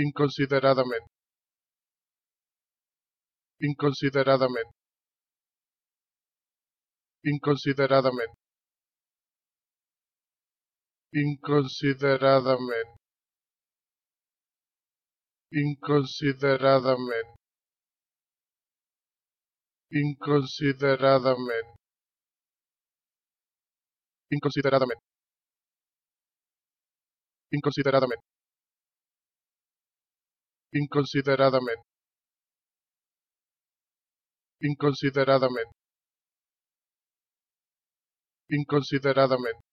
inconsideradamente inconsideradamente inconsideradamente inconsideradamente inconsideradamente inconsideradamente inconsideradamente inconsideradamente inconsideradamente inconsideradamente inconsideradamente